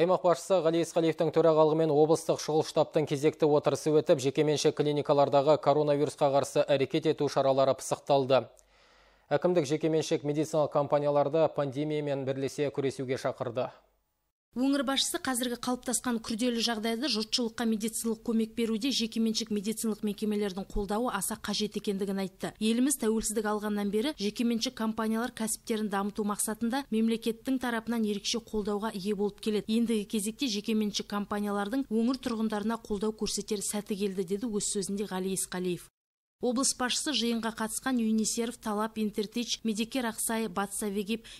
аймақ басшысы ғали исқалиевтің төрағалығымен облыстық шұғыл штабтың кезекті отырысы өтіп жекеменшік клиникалардағы коронавирусқа қарсы әрекет ету шаралары пысықталды әкімдік жекеменшік медициналық компанияларды пандемиямен бірлесе күресуге шақырды өңір басшысы қазіргі қалыптасқан күрделі жағдайда жұртшылыққа медициналық көмек беруде жекеменшік медициналық мекемелердің қолдауы аса қажет екендігін айтты еліміз тәуелсіздік алғаннан бері жекеменшік компаниялар кәсіптерін дамыту мақсатында мемлекеттің тарапынан ерекше қолдауға ие болып келеді ендігі кезекте жекеменшік компаниялардың өңір тұрғындарына қолдау көрсетер сәті келді деді өз сөзінде ғали есқалиев облыс басшысы жиынға қатысқан юнисерф талап интертич медикер ақсай батыс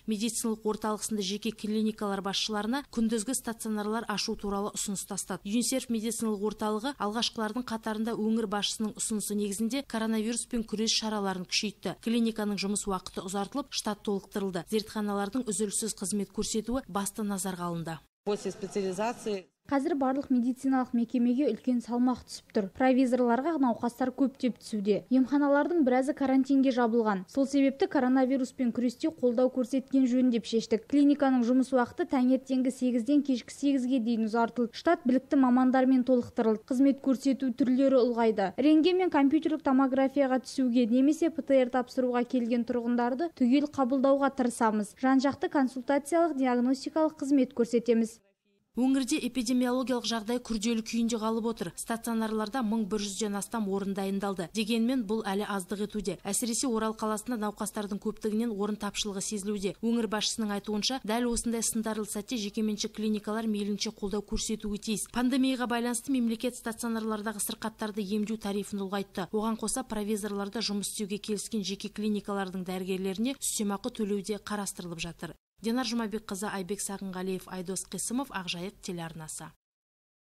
медициналық орталық жеке клиникалар басшыларына күндізгі стационарлар ашу туралы ұсыныс тастады юнисерф медициналық орталығы алғашқылардың қатарында өңір басшысының ұсынысы негізінде коронавируспен күрес шараларын күшейтті клиниканың жұмыс уақыты ұзартылып штат толықтырылды зертханалардың үзіліссіз қызмет көрсетуі басты назарға алынды специализации қазір барлық медициналық мекемеге үлкен салмақ түсіп тұр провизорларға науқастар көптеп түсуде емханалардың біразы карантинге жабылған сол себепті коронавируспен күресте қолдау көрсеткен жөн деп шештік клиниканың жұмыс уақыты таңертеңгі сегізден кешкі сегізге дейін ұзартылды штат білікті мамандармен толықтырылды қызмет көрсету түрлері ұлғайды рентген мен компьютерлік томографияға түсуге немесе птр тапсыруға келген тұрғындарды түгел қабылдауға тырысамыз жан жақты консультациялық диагностикалық қызмет көрсетеміз өңірде эпидемиологиялық жағдай күрделі күйінде қалып отыр стационарларда мың бір астам орын дайындалды дегенмен бұл әлі аздық етуде әсіресе орал қаласында науқастардың көптігінен орын тапшылығы сезілуде өңір басшысының айтуынша дәл осындай сындарлы сәтте жекеменшік клиникалар мейлінше қолдау көрсетуі тиіс пандемияға байланысты мемлекет стационарлардағы сырқаттарды емдеу тарифін ұлғайтты оған қоса провизорларда жұмыс істеуге келіскен жеке клиникалардың дәрігерлеріне үстемақы төлеу де қарастырылып жатыр динар жұмабекқызы айбек сағынғалиев айдос қисымов ақжайық телеарнасы